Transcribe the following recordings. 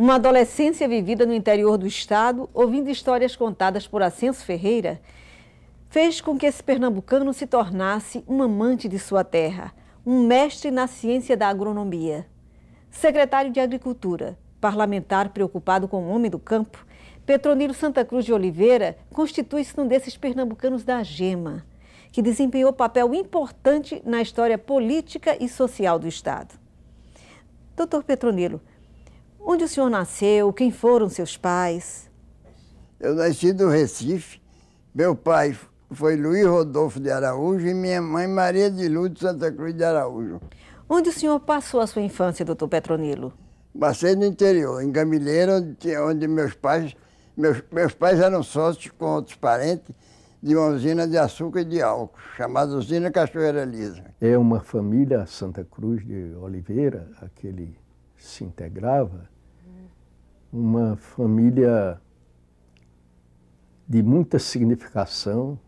Uma adolescência vivida no interior do estado, ouvindo histórias contadas por Ascenso Ferreira, fez com que esse pernambucano se tornasse um amante de sua terra, um mestre na ciência da agronomia. Secretário de Agricultura, parlamentar preocupado com o homem do campo, Petronilo Santa Cruz de Oliveira constitui-se um desses pernambucanos da gema, que desempenhou papel importante na história política e social do estado. Doutor Petronilo, Onde o senhor nasceu? Quem foram seus pais? Eu nasci no Recife. Meu pai foi Luiz Rodolfo de Araújo e minha mãe Maria de Lúcio Santa Cruz de Araújo. Onde o senhor passou a sua infância, doutor Petronilo? Passei no interior, em Gamileira, onde, onde meus pais meus, meus pais eram sócios com outros parentes de uma usina de açúcar e de álcool, chamada Usina Cachoeira Lisa. É uma família Santa Cruz de Oliveira, aquele se integrava, uma família de muita significação,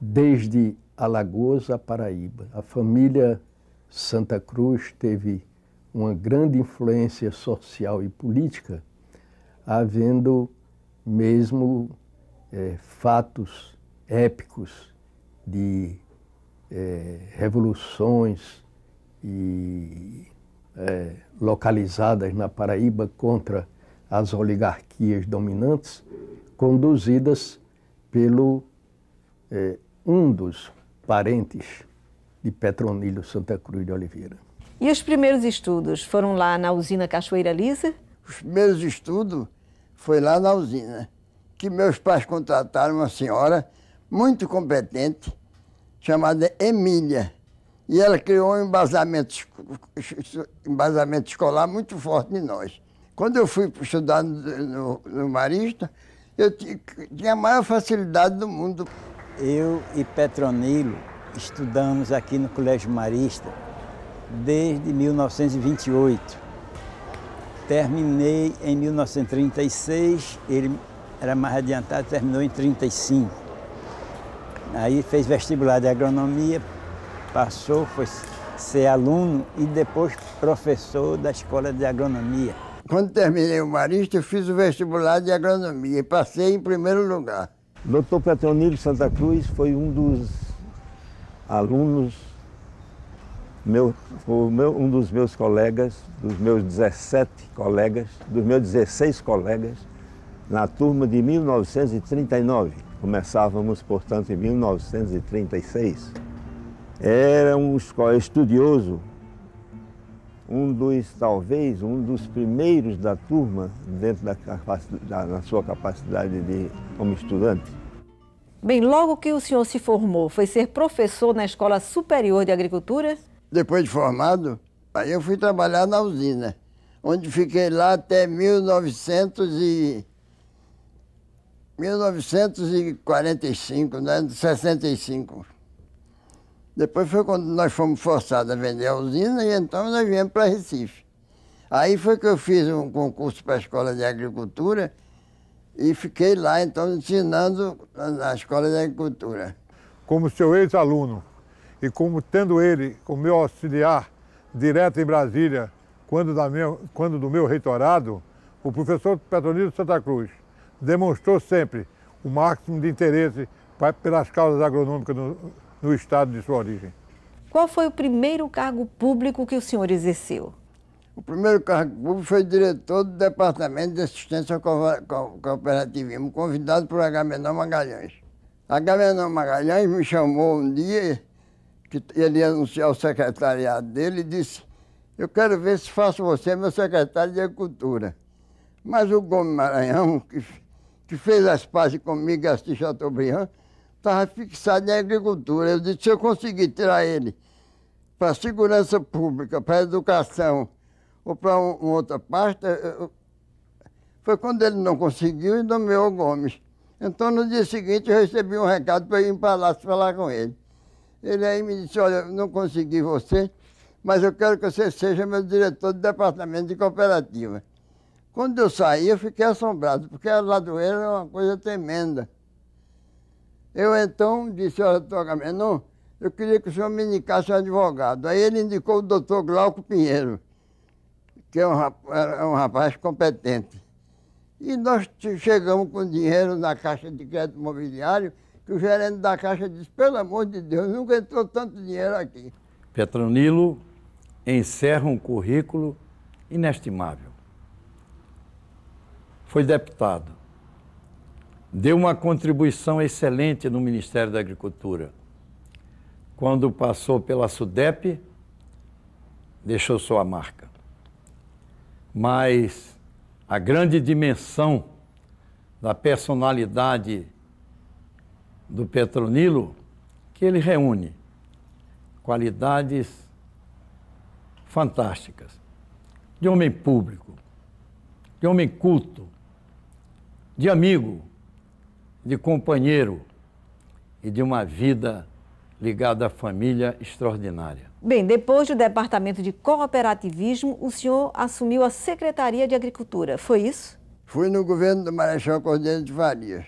desde Alagoas à Paraíba. A família Santa Cruz teve uma grande influência social e política, havendo mesmo é, fatos épicos de é, revoluções e é, localizadas na Paraíba contra as oligarquias dominantes, conduzidas pelo é, um dos parentes de Petronilho Santa Cruz de Oliveira. E os primeiros estudos foram lá na usina Cachoeira Lisa? Os primeiros estudos foi lá na usina, que meus pais contrataram uma senhora muito competente, chamada Emília. E ela criou um embasamento, embasamento escolar muito forte em nós. Quando eu fui estudar no, no, no Marista, eu tinha a maior facilidade do mundo. Eu e Petronilo estudamos aqui no Colégio Marista desde 1928. Terminei em 1936, ele era mais adiantado, terminou em 35. Aí fez vestibular de agronomia, passou, foi ser aluno e depois professor da Escola de Agronomia. Quando terminei o Marista, eu fiz o vestibular de agronomia e passei em primeiro lugar. Dr. Petronilo Santa Cruz foi um dos alunos, meu, meu, um dos meus colegas, dos meus 17 colegas, dos meus 16 colegas, na turma de 1939. Começávamos, portanto, em 1936. Era um estudioso, um dos, talvez, um dos primeiros da turma, dentro da, da, da sua capacidade de, como estudante. Bem, logo que o senhor se formou, foi ser professor na Escola Superior de Agricultura? Depois de formado, aí eu fui trabalhar na usina, onde fiquei lá até 1900 e... 1945, né? 65. Depois foi quando nós fomos forçados a vender a usina e então nós viemos para Recife. Aí foi que eu fiz um concurso para a Escola de Agricultura e fiquei lá, então, ensinando na Escola de Agricultura. Como seu ex-aluno e como tendo ele como meu auxiliar direto em Brasília, quando, da quando do meu reitorado, o professor Petronilo Santa Cruz demonstrou sempre o máximo de interesse pelas causas agronômicas no, no estado de sua origem. Qual foi o primeiro cargo público que o senhor exerceu? O primeiro cargo público foi diretor do Departamento de Assistência Cooperativismo, convidado por Agamenon Magalhães. Agamenon Magalhães me chamou um dia, que ele ia anunciar o secretariado dele, e disse, eu quero ver se faço você meu secretário de Agricultura. Mas o Gomes Maranhão, que, que fez as pazes comigo, assistiu Chateaubriand, estava fixado em agricultura. Eu disse, se eu conseguir tirar ele para segurança pública, para educação ou para uma outra pasta, eu... foi quando ele não conseguiu e nomeou Gomes. Então, no dia seguinte, eu recebi um recado para ir em palácio falar com ele. Ele aí me disse, olha, não consegui você, mas eu quero que você seja meu diretor do departamento de cooperativa. Quando eu saí, eu fiquei assombrado, porque a ladoeira é uma coisa tremenda. Eu então disse, olha, doutor Agamenon, eu queria que o senhor me indicasse um advogado. Aí ele indicou o doutor Glauco Pinheiro, que é um, rapaz, é um rapaz competente. E nós chegamos com dinheiro na Caixa de Crédito Imobiliário, que o gerente da Caixa disse, pelo amor de Deus, nunca entrou tanto dinheiro aqui. Petronilo encerra um currículo inestimável. Foi deputado, deu uma contribuição excelente no Ministério da Agricultura. Quando passou pela SUDEP, deixou sua marca. Mas a grande dimensão da personalidade do Petronilo, que ele reúne qualidades fantásticas de homem público, de homem culto, de amigo, de companheiro e de uma vida ligada à família extraordinária. Bem, depois do Departamento de Cooperativismo, o senhor assumiu a Secretaria de Agricultura, foi isso? Fui no governo do Marechal Cordeiro de Farias.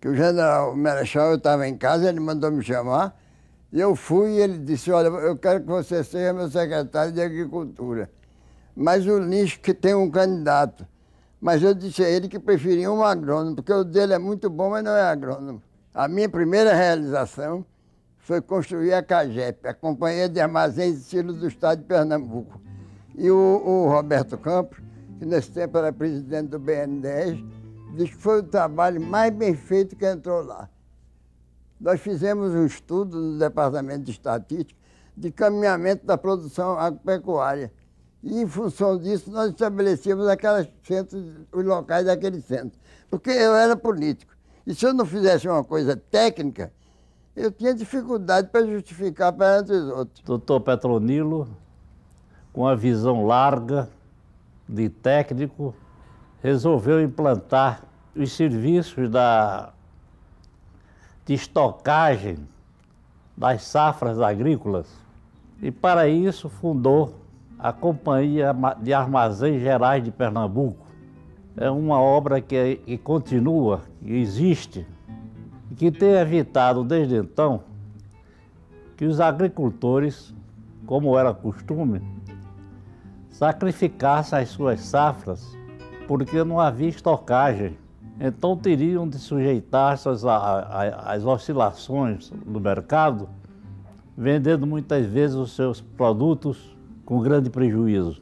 Que o general Marechal, eu estava em casa, ele mandou me chamar. E eu fui e ele disse, olha, eu quero que você seja meu secretário de Agricultura. Mas o lixo que tem um candidato. Mas eu disse a ele que preferia um agrônomo, porque o dele é muito bom, mas não é agrônomo. A minha primeira realização foi construir a CAGEP, a Companhia de Armazéns e Silos do Estado de Pernambuco. E o, o, Roberto Campos, que nesse tempo era presidente do BN10, disse que foi o trabalho mais bem feito que entrou lá. Nós fizemos um estudo no Departamento de Estatística de caminhamento da produção agropecuária e em função disso, nós estabelecíamos aquelas centros, os locais daquele centro. Porque eu era político. E se eu não fizesse uma coisa técnica, eu tinha dificuldade para justificar perante os outros. Doutor Petronilo, com a visão larga de técnico, resolveu implantar os serviços da, de estocagem das safras agrícolas. E para isso fundou a Companhia de Armazéns Gerais de Pernambuco. É uma obra que, é, que continua, que existe, e que tem evitado desde então que os agricultores, como era costume, sacrificassem as suas safras porque não havia estocagem. Então teriam de sujeitar-se às, às oscilações do mercado, vendendo muitas vezes os seus produtos com grande prejuízo.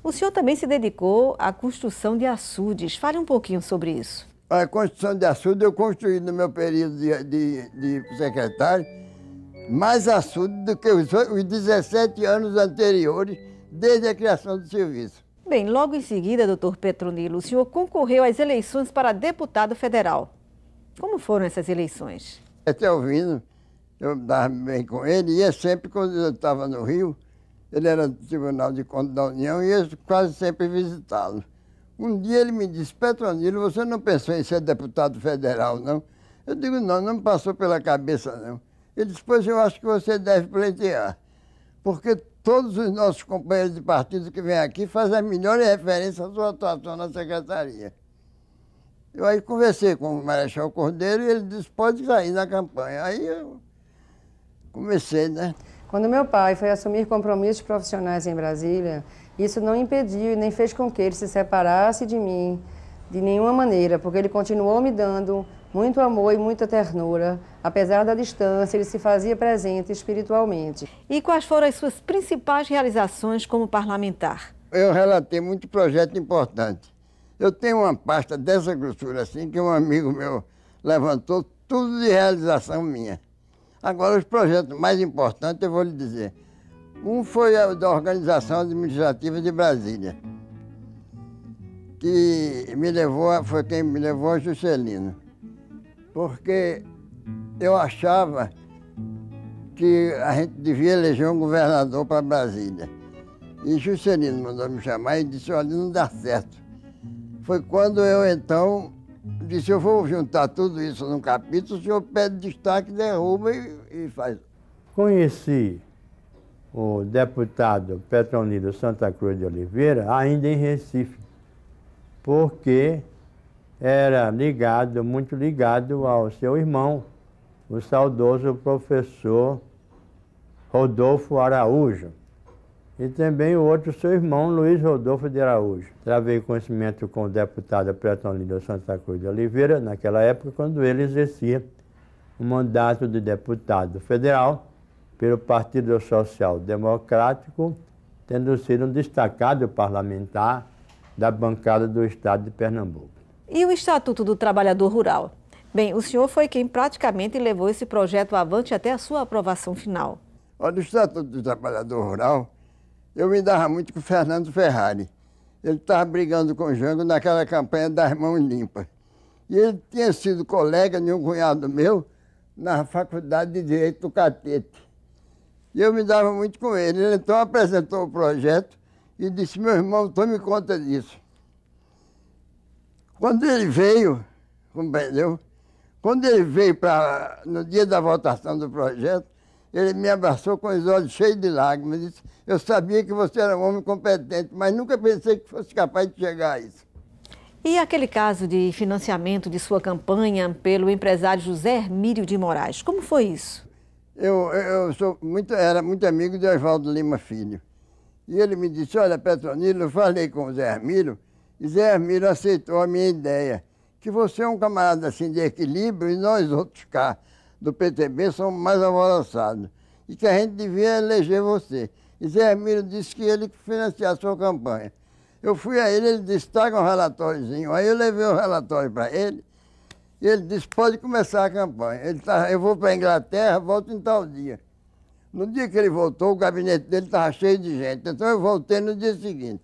O senhor também se dedicou à construção de açudes. Fale um pouquinho sobre isso. A construção de açudes eu construí no meu período de, de, de secretário mais açudes do que os, os 17 anos anteriores, desde a criação do serviço. Bem, logo em seguida, doutor Petronilo, o senhor concorreu às eleições para deputado federal. Como foram essas eleições? Até ouvindo, eu dava bem com ele, ia sempre quando eu estava no Rio, ele era do Tribunal de Contas da União e eu quase sempre visitá-lo. Um dia ele me disse, Petronilo, você não pensou em ser deputado federal, não? Eu digo, não, não me passou pela cabeça, não. Ele disse, pois eu acho que você deve pleitear, porque todos os nossos companheiros de partido que vêm aqui fazem a melhores referências à sua atuação na secretaria. Eu aí conversei com o Marechal Cordeiro e ele disse, pode sair na campanha. Aí eu comecei, né? Quando meu pai foi assumir compromissos profissionais em Brasília, isso não impediu e nem fez com que ele se separasse de mim de nenhuma maneira, porque ele continuou me dando muito amor e muita ternura. Apesar da distância, ele se fazia presente espiritualmente. E quais foram as suas principais realizações como parlamentar? Eu relatei muito projeto importante. Eu tenho uma pasta dessa grossura assim que um amigo meu levantou tudo de realização minha. Agora, os projetos mais importantes, eu vou lhe dizer. Um foi a da Organização Administrativa de Brasília, que me levou, a, foi quem me levou a Juscelino, porque eu achava que a gente devia eleger um governador para Brasília. E Juscelino mandou me chamar e disse, olha, não dá certo. Foi quando eu, então, disse, eu vou juntar tudo isso num capítulo, o senhor pede destaque, derruba e, e faz. Conheci o deputado Petronilo Santa Cruz de Oliveira ainda em Recife, porque era ligado, muito ligado ao seu irmão, o saudoso professor Rodolfo Araújo e também o outro seu irmão, Luiz Rodolfo de Araújo. Travei conhecimento com o deputado Pretonildo Santa Cruz de Oliveira, naquela época, quando ele exercia o mandato de deputado federal pelo Partido Social Democrático, tendo sido um destacado parlamentar da bancada do Estado de Pernambuco. E o Estatuto do Trabalhador Rural? Bem, o senhor foi quem praticamente levou esse projeto avante até a sua aprovação final. Olha, o Estatuto do Trabalhador Rural eu me dava muito com o Fernando Ferrari. Ele estava brigando com o Jango naquela campanha das mãos limpas. E ele tinha sido colega de um cunhado meu na faculdade de Direito do Catete. E eu me dava muito com ele. Ele então apresentou o projeto e disse, meu irmão, tome conta disso. Quando ele veio, compreendeu? Quando ele veio para no dia da votação do projeto, ele me abraçou com os olhos cheios de lágrimas. Disse, eu sabia que você era um homem competente, mas nunca pensei que fosse capaz de chegar a isso. E aquele caso de financiamento de sua campanha pelo empresário José Hermílio de Moraes, como foi isso? Eu, eu sou muito, era muito amigo de Oswaldo Lima Filho. E ele me disse, olha, Petronilo, eu falei com o Zé Hermílio, e Zé Hermílio aceitou a minha ideia, que você é um camarada assim de equilíbrio e nós outros cá do PTB são mais avançados e que a gente devia eleger você. E Zé Hermílio disse que ele que a sua campanha. Eu fui a ele, ele disse, traga um relatóriozinho. Aí eu levei o um relatório para ele e ele disse, pode começar a campanha. Ele tá, eu vou para a Inglaterra, volto em tal dia. No dia que ele voltou, o gabinete dele estava cheio de gente, então eu voltei no dia seguinte.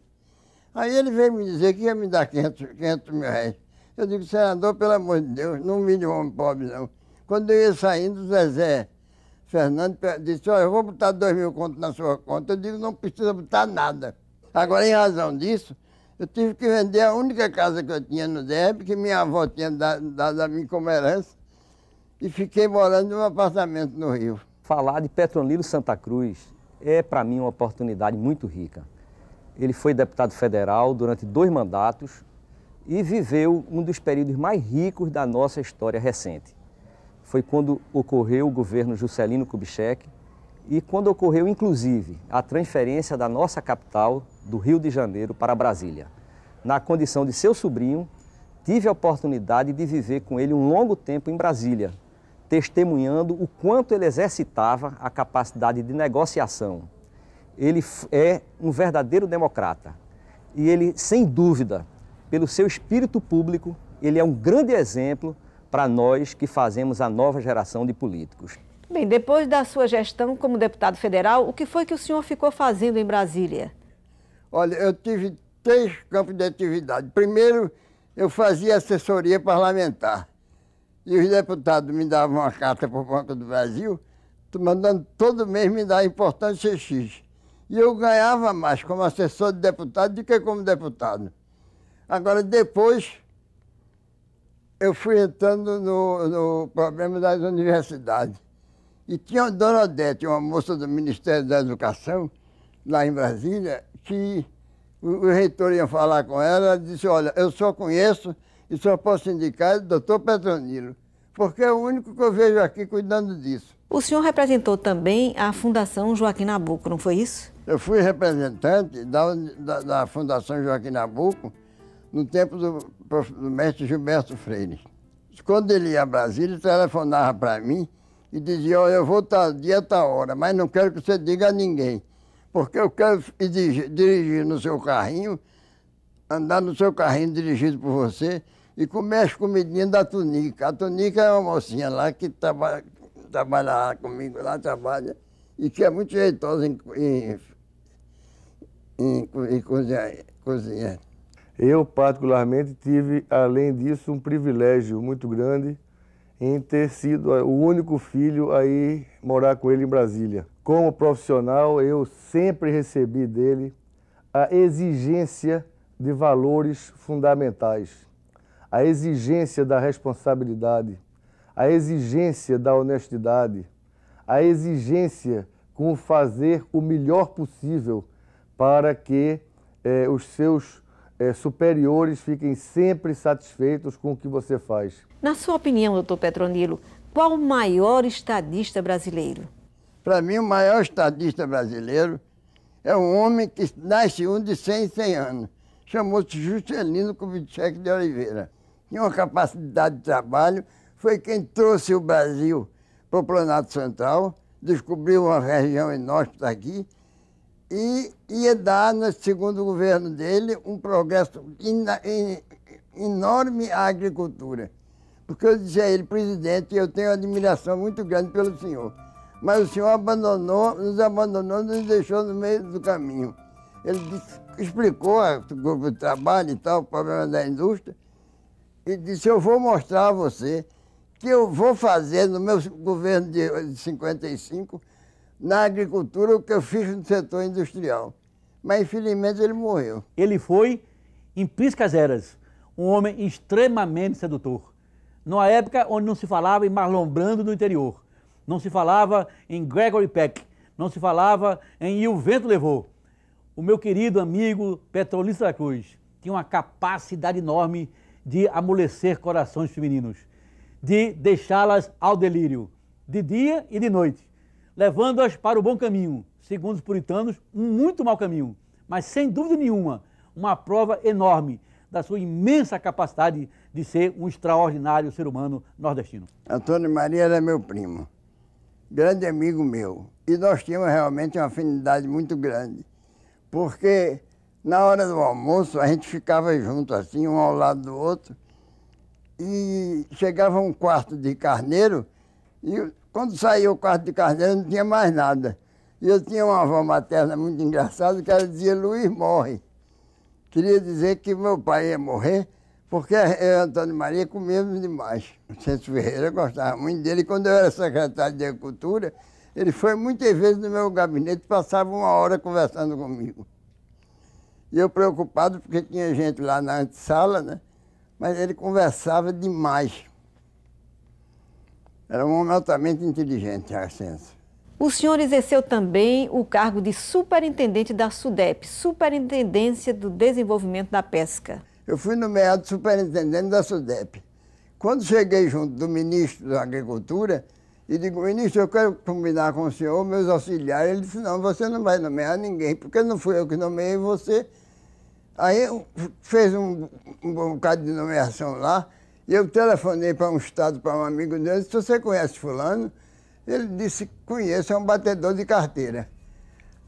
Aí ele veio me dizer que ia me dar 500, 500 mil reais. Eu digo, senador, pelo amor de Deus, não humilhe um homem pobre, não. Quando eu ia saindo, o Zezé Fernando disse, olha, eu vou botar dois mil contos na sua conta. Eu digo, não precisa botar nada. Agora, em razão disso, eu tive que vender a única casa que eu tinha no DEB, que minha avó tinha dado, dado a mim como herança, e fiquei morando em um apartamento no Rio. Falar de Petronilo Santa Cruz é, para mim, uma oportunidade muito rica. Ele foi deputado federal durante dois mandatos e viveu um dos períodos mais ricos da nossa história recente foi quando ocorreu o governo Juscelino Kubitschek e quando ocorreu, inclusive, a transferência da nossa capital, do Rio de Janeiro, para Brasília. Na condição de seu sobrinho, tive a oportunidade de viver com ele um longo tempo em Brasília, testemunhando o quanto ele exercitava a capacidade de negociação. Ele é um verdadeiro democrata. E ele, sem dúvida, pelo seu espírito público, ele é um grande exemplo para nós que fazemos a nova geração de políticos. Bem, depois da sua gestão como deputado federal, o que foi que o senhor ficou fazendo em Brasília? Olha, eu tive três campos de atividade. Primeiro, eu fazia assessoria parlamentar. E os deputados me davam uma carta por conta do Brasil, mandando todo mês me dar importância X. E eu ganhava mais como assessor de deputado do que como deputado. Agora, depois, eu fui entrando no, no problema das universidades. E tinha a Dona Odete, uma moça do Ministério da Educação, lá em Brasília, que o, o reitor ia falar com ela, ela disse, olha, eu só conheço e só posso indicar o doutor Petronilo, porque é o único que eu vejo aqui cuidando disso. O senhor representou também a Fundação Joaquim Nabuco, não foi isso? Eu fui representante da, da, da Fundação Joaquim Nabuco, no tempo do, do mestre Gilberto Freire. Quando ele ia a Brasília, ele telefonava para mim e dizia, olha, eu vou tal dia, tal hora, mas não quero que você diga a ninguém, porque eu quero dirigir, dirigir no seu carrinho, andar no seu carrinho dirigido por você e comer as comidinhas da Tunica. A Tunica é uma mocinha lá que trabalha, trabalha comigo, lá trabalha, e que é muito jeitosa em, em, em, em cozinhar. Eu, particularmente, tive, além disso, um privilégio muito grande em ter sido eh, o único filho a ir morar com ele em Brasília. Como profissional, eu sempre recebi dele a exigência de valores fundamentais, a exigência da responsabilidade, a exigência da honestidade, a exigência com fazer o melhor possível para que eh, os seus é, superiores fiquem sempre satisfeitos com o que você faz. Na sua opinião, doutor Petronilo, qual o maior estadista brasileiro? Para mim, o maior estadista brasileiro é um homem que nasce um de 100 em 100 anos. Chamou-se Juscelino Kubitschek de Oliveira. Tinha uma capacidade de trabalho, foi quem trouxe o Brasil para o Planalto Central, descobriu uma região inóspita aqui, e ia dar, no segundo governo dele, um progresso in, in, enorme à agricultura. Porque eu dizia a ele, presidente, eu tenho admiração muito grande pelo senhor, mas o senhor abandonou, nos abandonou, nos deixou no meio do caminho. Ele disse, explicou o grupo de trabalho e tal, o problema da indústria, e disse, eu vou mostrar a você que eu vou fazer no meu governo de 55 na agricultura o que eu fiz no setor industrial. Mas infelizmente ele morreu. Ele foi, em priscas eras, um homem extremamente sedutor. Numa época onde não se falava em Marlon Brando no interior, não se falava em Gregory Peck, não se falava em E o Vento Levou. O meu querido amigo Petrolista da Cruz tinha uma capacidade enorme de amolecer corações femininos, de deixá-las ao delírio, de dia e de noite levando-as para o bom caminho, segundo os puritanos, um muito mau caminho, mas sem dúvida nenhuma, uma prova enorme da sua imensa capacidade de ser um extraordinário ser humano nordestino. Antônio Maria era é meu primo, grande amigo meu, e nós tínhamos realmente uma afinidade muito grande, porque na hora do almoço a gente ficava junto assim, um ao lado do outro, e chegava um quarto de carneiro, e quando saiu o quarto de Cardeal, não tinha mais nada. E eu tinha uma avó materna muito engraçada que ela dizia: Luiz morre. Queria dizer que meu pai ia morrer, porque eu e Antônio Maria comíamos demais. O Centro Ferreira gostava muito dele. Quando eu era secretário de Agricultura, ele foi muitas vezes no meu gabinete, e passava uma hora conversando comigo. E eu preocupado, porque tinha gente lá na antessala, né? Mas ele conversava demais. Era um homem altamente inteligente, Arsenso. O senhor exerceu também o cargo de superintendente da SUDEP, Superintendência do Desenvolvimento da Pesca. Eu fui nomeado superintendente da SUDEP. Quando cheguei junto do ministro da Agricultura, e digo, ministro, eu quero combinar com o senhor, meus auxiliares. Ele disse, não, você não vai nomear ninguém, porque não fui eu que nomeei você. Aí fez um, um bocado de nomeação lá, e eu telefonei para um estado, para um amigo dele, se você conhece fulano, ele disse, conheço, é um batedor de carteira.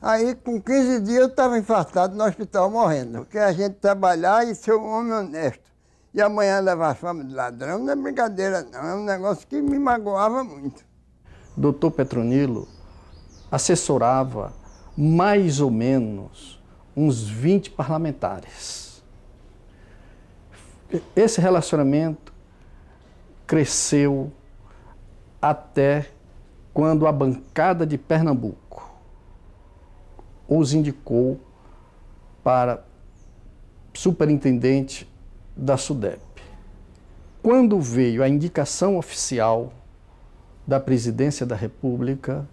Aí, com 15 dias, eu estava infartado no hospital morrendo. Porque a gente trabalhar e ser um homem honesto. E amanhã levar fama de ladrão não é brincadeira, não. É um negócio que me magoava muito. Doutor Petronilo assessorava mais ou menos uns 20 parlamentares. Esse relacionamento cresceu até quando a bancada de Pernambuco os indicou para superintendente da SUDEP. Quando veio a indicação oficial da presidência da República,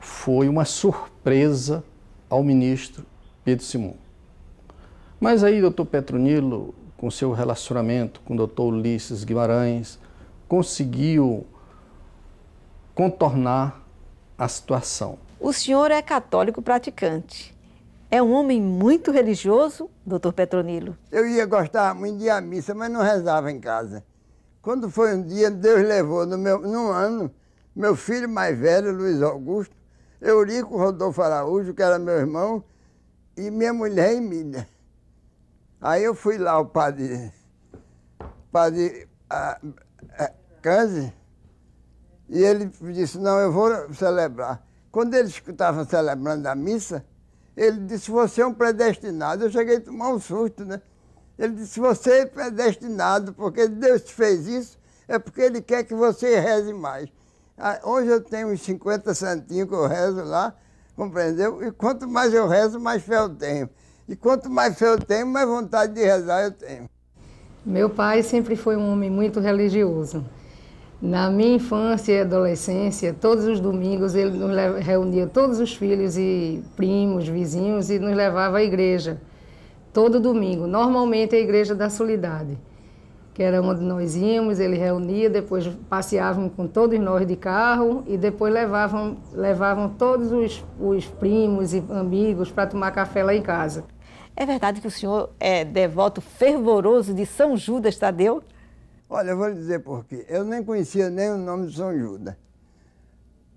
foi uma surpresa ao ministro Pedro Simon. Mas aí, doutor Petronilo, com seu relacionamento com o doutor Ulisses Guimarães, conseguiu contornar a situação. O senhor é católico praticante. É um homem muito religioso, doutor Petronilo? Eu ia gostar muito de ir à missa, mas não rezava em casa. Quando foi um dia, Deus levou, no meu, num ano, meu filho mais velho, Luiz Augusto, Eurico Rodolfo Araújo, que era meu irmão, e minha mulher Emília. Aí eu fui lá, o padre, padre ah, canse. É, e ele disse, não, eu vou celebrar. Quando eles estavam celebrando a missa, ele disse, você é um predestinado. Eu cheguei a tomar um susto, né? Ele disse, você é predestinado, porque Deus te fez isso, é porque Ele quer que você reze mais. Ah, hoje eu tenho uns 50 santinhos que eu rezo lá, compreendeu? E quanto mais eu rezo, mais fé eu tenho. E quanto mais fé eu tenho, mais vontade de rezar eu tenho. Meu pai sempre foi um homem muito religioso. Na minha infância e adolescência, todos os domingos ele nos reunia todos os filhos e primos, vizinhos e nos levava à igreja. Todo domingo, normalmente a igreja da Solidade, que era onde nós íamos, ele reunia, depois passeavam com todos nós de carro e depois levavam, levavam todos os, os primos e amigos para tomar café lá em casa. É verdade que o senhor é devoto fervoroso de São Judas Tadeu? Olha, eu vou lhe dizer por quê. Eu nem conhecia nem o nome de São Judas.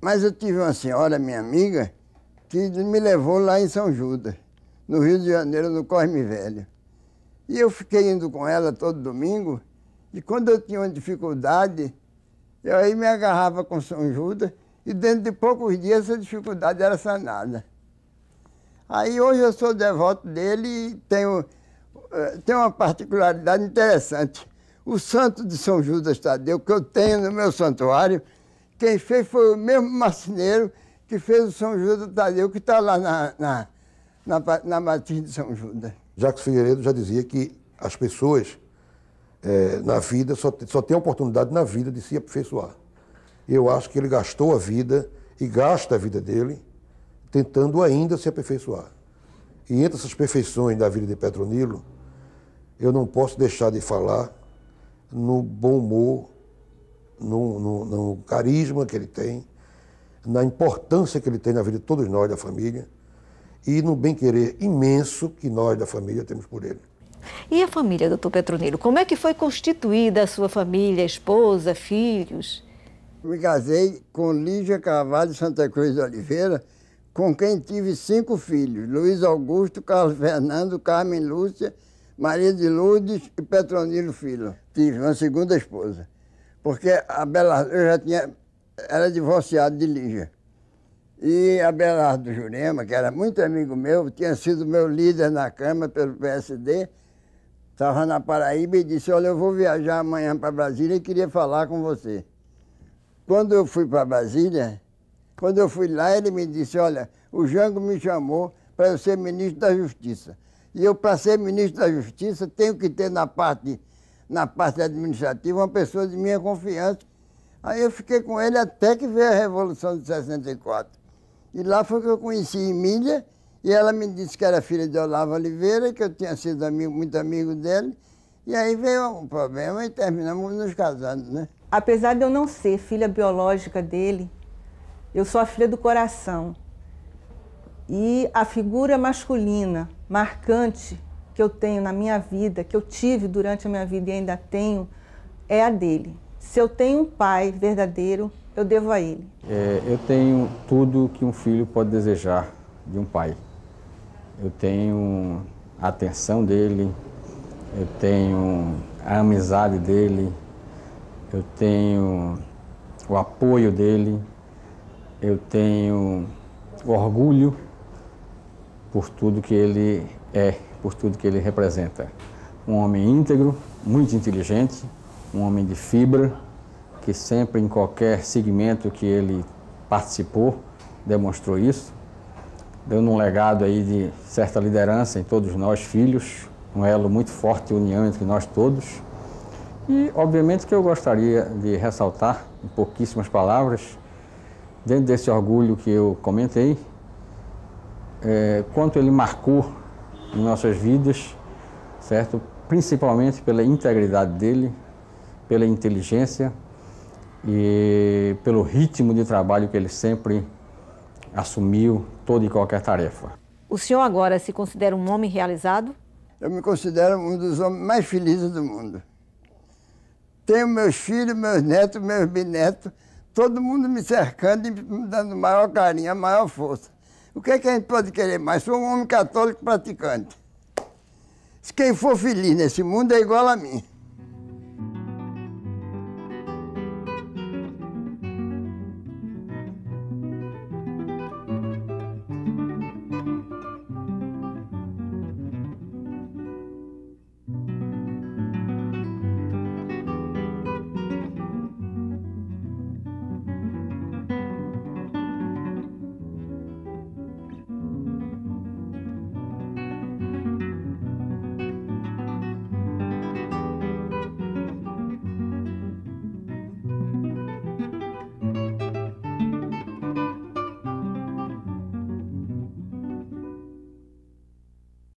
Mas eu tive uma senhora, minha amiga, que me levou lá em São Judas, no Rio de Janeiro, no Corme Velho. E eu fiquei indo com ela todo domingo, e quando eu tinha uma dificuldade, eu aí me agarrava com São Judas, e dentro de poucos dias essa dificuldade era sanada. Aí hoje eu sou devoto dele e tenho, eh, tenho uma particularidade interessante. O santo de São Judas Tadeu, que eu tenho no meu santuário, quem fez foi o mesmo marceneiro que fez o São Judas Tadeu, que está lá na, na, na, na matriz de São Judas. Jacques Figueiredo já dizia que as pessoas é, na vida só, só têm a oportunidade na vida de se aperfeiçoar. Eu acho que ele gastou a vida e gasta a vida dele tentando ainda se aperfeiçoar. E entre essas perfeições da vida de Petronilo, eu não posso deixar de falar no bom humor, no, no, no carisma que ele tem, na importância que ele tem na vida de todos nós da família e no bem-querer imenso que nós da família temos por ele. E a família, doutor Petronilo? Como é que foi constituída a sua família, esposa, filhos? Me casei com Lígia Carvalho Santa Cruz de Oliveira, com quem tive cinco filhos, Luiz Augusto, Carlos Fernando, Carmen Lúcia, Maria de Lourdes e Petronilo Filho. Tive uma segunda esposa, porque a Belardo, eu já tinha, era divorciado de Lígia. E a Abelardo Jurema, que era muito amigo meu, tinha sido meu líder na Câmara pelo PSD, estava na Paraíba e disse, olha, eu vou viajar amanhã para Brasília e queria falar com você. Quando eu fui para Brasília, quando eu fui lá, ele me disse, olha, o Jango me chamou para eu ser ministro da Justiça. E eu, para ser ministro da Justiça, tenho que ter na parte, na parte administrativa uma pessoa de minha confiança. Aí eu fiquei com ele até que veio a Revolução de 64. E lá foi que eu conheci Emília, e ela me disse que era filha de Olavo Oliveira, que eu tinha sido amigo, muito amigo dele. E aí veio um problema e terminamos nos casando, né? Apesar de eu não ser filha biológica dele, eu sou a filha do coração. E a figura masculina marcante que eu tenho na minha vida, que eu tive durante a minha vida e ainda tenho, é a dele. Se eu tenho um pai verdadeiro, eu devo a ele. É, eu tenho tudo que um filho pode desejar de um pai. Eu tenho a atenção dele, eu tenho a amizade dele, eu tenho o apoio dele, eu tenho orgulho por tudo que ele é, por tudo que ele representa. Um homem íntegro, muito inteligente, um homem de fibra, que sempre em qualquer segmento que ele participou demonstrou isso. Deu um legado aí de certa liderança em todos nós, filhos, um elo muito forte, união entre nós todos. E, obviamente, que eu gostaria de ressaltar, em pouquíssimas palavras, dentro desse orgulho que eu comentei, é, quanto ele marcou em nossas vidas, certo? Principalmente pela integridade dele, pela inteligência e pelo ritmo de trabalho que ele sempre assumiu toda e qualquer tarefa. O senhor agora se considera um homem realizado? Eu me considero um dos homens mais felizes do mundo. Tenho meus filhos, meus netos, meus bisnetos todo mundo me cercando e me dando maior carinho, a maior força. O que, é que a gente pode querer mais? Sou um homem católico praticante. Se quem for feliz nesse mundo é igual a mim.